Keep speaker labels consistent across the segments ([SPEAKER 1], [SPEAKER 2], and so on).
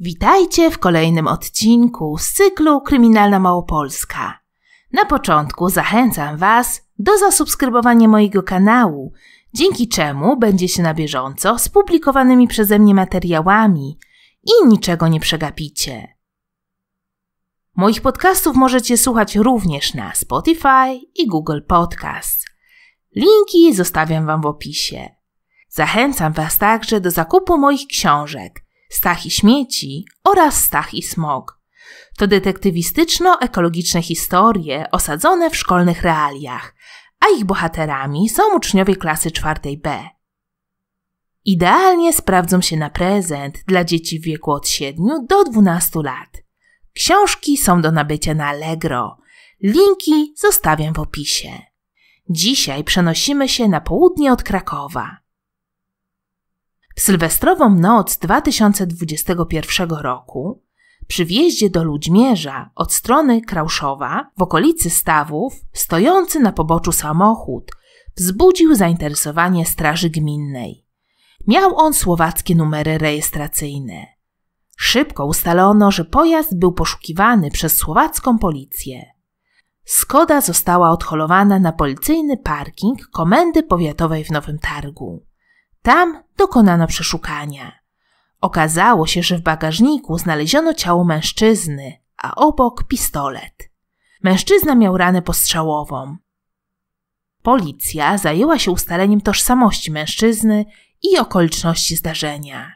[SPEAKER 1] Witajcie w kolejnym odcinku z cyklu Kryminalna Małopolska. Na początku zachęcam Was do zasubskrybowania mojego kanału, dzięki czemu będzie się na bieżąco z publikowanymi przeze mnie materiałami i niczego nie przegapicie. Moich podcastów możecie słuchać również na Spotify i Google Podcast. Linki zostawiam Wam w opisie. Zachęcam Was także do zakupu moich książek – Stach i śmieci oraz Stach i smog. To detektywistyczno-ekologiczne historie osadzone w szkolnych realiach, a ich bohaterami są uczniowie klasy czwartej B. Idealnie sprawdzą się na prezent dla dzieci w wieku od 7 do 12 lat. Książki są do nabycia na Allegro. Linki zostawiam w opisie. Dzisiaj przenosimy się na południe od Krakowa. W sylwestrową noc 2021 roku przy wjeździe do Ludźmierza od strony Krauszowa w okolicy Stawów stojący na poboczu samochód wzbudził zainteresowanie Straży Gminnej. Miał on słowackie numery rejestracyjne. Szybko ustalono, że pojazd był poszukiwany przez słowacką policję. Skoda została odholowana na policyjny parking Komendy Powiatowej w Nowym Targu. Tam dokonano przeszukania. Okazało się, że w bagażniku znaleziono ciało mężczyzny, a obok pistolet. Mężczyzna miał ranę postrzałową. Policja zajęła się ustaleniem tożsamości mężczyzny i okoliczności zdarzenia.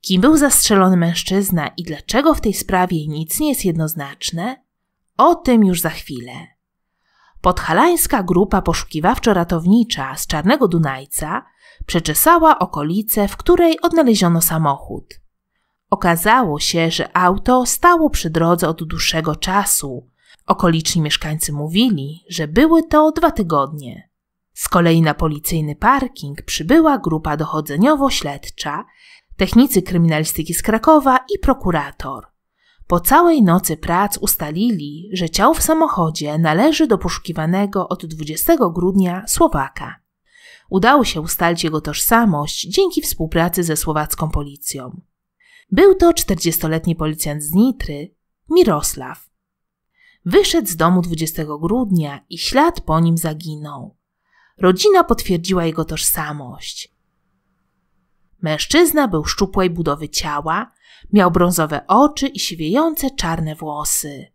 [SPEAKER 1] Kim był zastrzelony mężczyzna i dlaczego w tej sprawie nic nie jest jednoznaczne? O tym już za chwilę. Podhalańska grupa poszukiwawczo-ratownicza z Czarnego Dunajca Przeczesała okolice, w której odnaleziono samochód. Okazało się, że auto stało przy drodze od dłuższego czasu. Okoliczni mieszkańcy mówili, że były to dwa tygodnie. Z kolei na policyjny parking przybyła grupa dochodzeniowo-śledcza, technicy kryminalistyki z Krakowa i prokurator. Po całej nocy prac ustalili, że ciało w samochodzie należy do poszukiwanego od 20 grudnia Słowaka. Udało się ustalić jego tożsamość dzięki współpracy ze słowacką policją. Był to 40-letni policjant z Nitry, Mirosław. Wyszedł z domu 20 grudnia i ślad po nim zaginął. Rodzina potwierdziła jego tożsamość. Mężczyzna był szczupłej budowy ciała, miał brązowe oczy i siwiejące czarne włosy.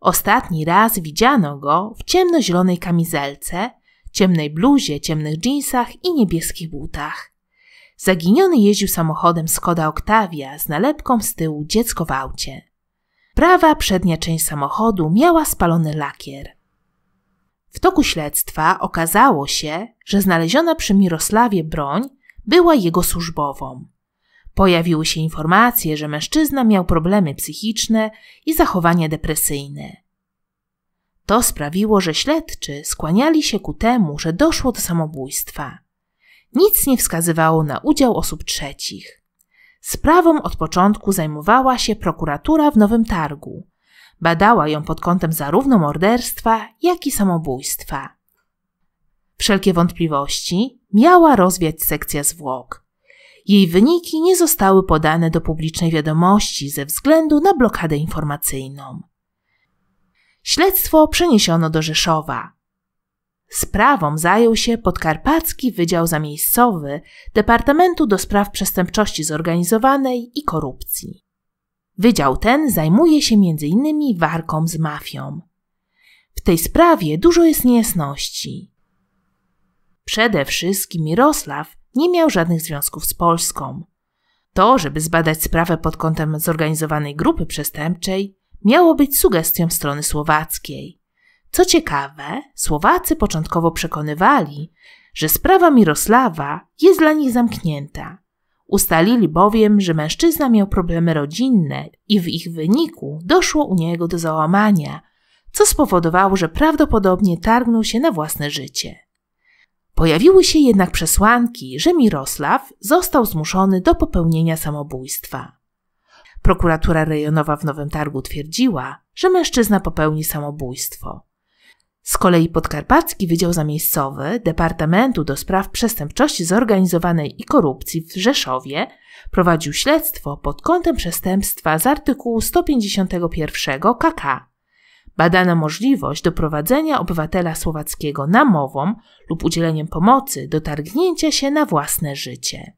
[SPEAKER 1] Ostatni raz widziano go w ciemnozielonej kamizelce ciemnej bluzie, ciemnych dżinsach i niebieskich butach. Zaginiony jeździł samochodem Skoda Octavia z nalepką z tyłu dziecko w aucie. Prawa przednia część samochodu miała spalony lakier. W toku śledztwa okazało się, że znaleziona przy Mirosławie broń była jego służbową. Pojawiły się informacje, że mężczyzna miał problemy psychiczne i zachowanie depresyjne. To sprawiło, że śledczy skłaniali się ku temu, że doszło do samobójstwa. Nic nie wskazywało na udział osób trzecich. Sprawą od początku zajmowała się prokuratura w Nowym Targu. Badała ją pod kątem zarówno morderstwa, jak i samobójstwa. Wszelkie wątpliwości miała rozwiać sekcja zwłok. Jej wyniki nie zostały podane do publicznej wiadomości ze względu na blokadę informacyjną. Śledztwo przeniesiono do Rzeszowa. Sprawą zajął się podkarpacki Wydział Zamiejscowy Departamentu do Spraw Przestępczości Zorganizowanej i Korupcji. Wydział ten zajmuje się m.in. warką z mafią. W tej sprawie dużo jest niejasności. Przede wszystkim Mirosław nie miał żadnych związków z Polską. To, żeby zbadać sprawę pod kątem zorganizowanej grupy przestępczej, miało być sugestią strony słowackiej. Co ciekawe, Słowacy początkowo przekonywali, że sprawa Mirosława jest dla nich zamknięta. Ustalili bowiem, że mężczyzna miał problemy rodzinne i w ich wyniku doszło u niego do załamania, co spowodowało, że prawdopodobnie targnął się na własne życie. Pojawiły się jednak przesłanki, że Mirosław został zmuszony do popełnienia samobójstwa. Prokuratura rejonowa w Nowym Targu twierdziła, że mężczyzna popełni samobójstwo. Z kolei Podkarpacki Wydział Zamiejscowy Departamentu do Spraw Przestępczości Zorganizowanej i Korupcji w Rzeszowie prowadził śledztwo pod kątem przestępstwa z artykułu 151 KK. Badano możliwość doprowadzenia obywatela słowackiego namową lub udzieleniem pomocy do targnięcia się na własne życie.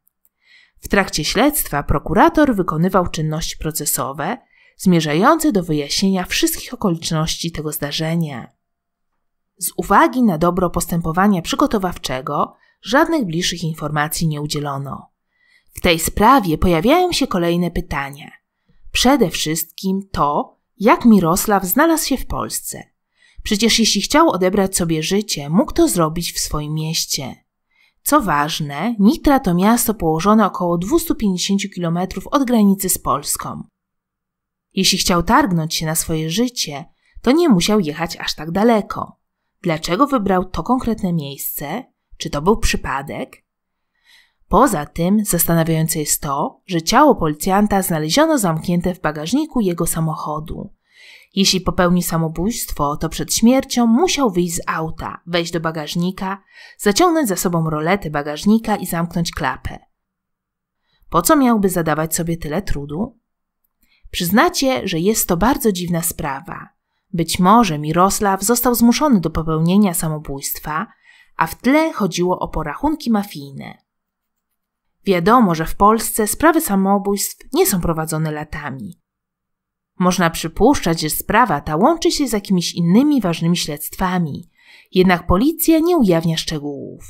[SPEAKER 1] W trakcie śledztwa prokurator wykonywał czynności procesowe zmierzające do wyjaśnienia wszystkich okoliczności tego zdarzenia. Z uwagi na dobro postępowania przygotowawczego żadnych bliższych informacji nie udzielono. W tej sprawie pojawiają się kolejne pytania. Przede wszystkim to, jak Mirosław znalazł się w Polsce. Przecież jeśli chciał odebrać sobie życie, mógł to zrobić w swoim mieście. Co ważne, Nitra to miasto położone około 250 km od granicy z Polską. Jeśli chciał targnąć się na swoje życie, to nie musiał jechać aż tak daleko. Dlaczego wybrał to konkretne miejsce? Czy to był przypadek? Poza tym zastanawiające jest to, że ciało policjanta znaleziono zamknięte w bagażniku jego samochodu. Jeśli popełni samobójstwo, to przed śmiercią musiał wyjść z auta, wejść do bagażnika, zaciągnąć za sobą rolety bagażnika i zamknąć klapę. Po co miałby zadawać sobie tyle trudu? Przyznacie, że jest to bardzo dziwna sprawa. Być może Mirosław został zmuszony do popełnienia samobójstwa, a w tle chodziło o porachunki mafijne. Wiadomo, że w Polsce sprawy samobójstw nie są prowadzone latami. Można przypuszczać, że sprawa ta łączy się z jakimiś innymi ważnymi śledztwami, jednak policja nie ujawnia szczegółów.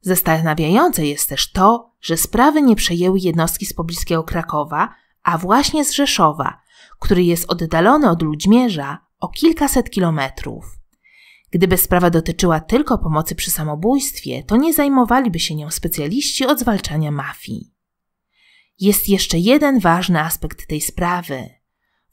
[SPEAKER 1] Zastanawiające jest też to, że sprawy nie przejęły jednostki z pobliskiego Krakowa, a właśnie z Rzeszowa, który jest oddalony od Ludźmierza o kilkaset kilometrów. Gdyby sprawa dotyczyła tylko pomocy przy samobójstwie, to nie zajmowaliby się nią specjaliści od zwalczania mafii. Jest jeszcze jeden ważny aspekt tej sprawy.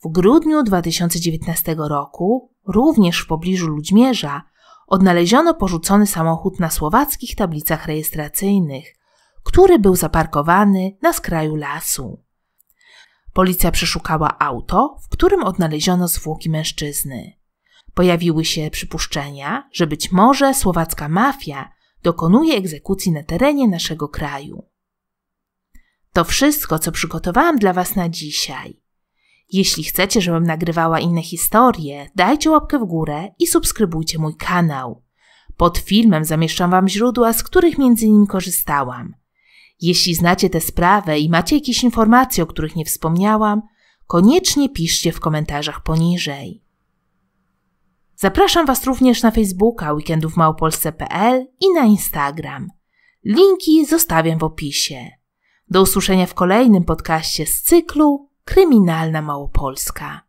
[SPEAKER 1] W grudniu 2019 roku, również w pobliżu Ludźmierza, odnaleziono porzucony samochód na słowackich tablicach rejestracyjnych, który był zaparkowany na skraju lasu. Policja przeszukała auto, w którym odnaleziono zwłoki mężczyzny. Pojawiły się przypuszczenia, że być może słowacka mafia dokonuje egzekucji na terenie naszego kraju. To wszystko, co przygotowałam dla Was na dzisiaj. Jeśli chcecie, żebym nagrywała inne historie, dajcie łapkę w górę i subskrybujcie mój kanał. Pod filmem zamieszczam Wam źródła, z których między innymi korzystałam. Jeśli znacie tę sprawę i macie jakieś informacje, o których nie wspomniałam, koniecznie piszcie w komentarzach poniżej. Zapraszam Was również na Facebooka weekendówmałopolsce.pl i na Instagram. Linki zostawiam w opisie. Do usłyszenia w kolejnym podcaście z cyklu Kryminalna Małopolska.